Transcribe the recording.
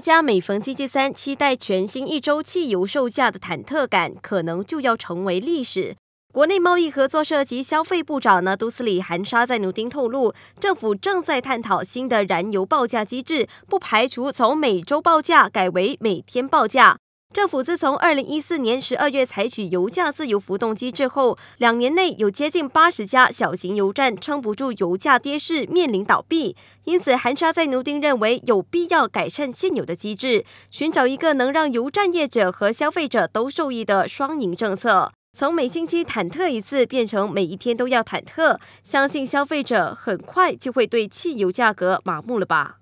家每逢星期三，期待全新一周汽油售价的忐忑感，可能就要成为历史。国内贸易合作社及消费部长呢，都斯里含沙在努丁透露，政府正在探讨新的燃油报价机制，不排除从每周报价改为每天报价。政府自从二零一四年十二月采取油价自由浮动机制后，两年内有接近八十家小型油站撑不住油价跌势，面临倒闭。因此，韩沙在牛丁认为有必要改善现有的机制，寻找一个能让油站业者和消费者都受益的双赢政策。从每星期忐忑一次变成每一天都要忐忑，相信消费者很快就会对汽油价格麻木了吧。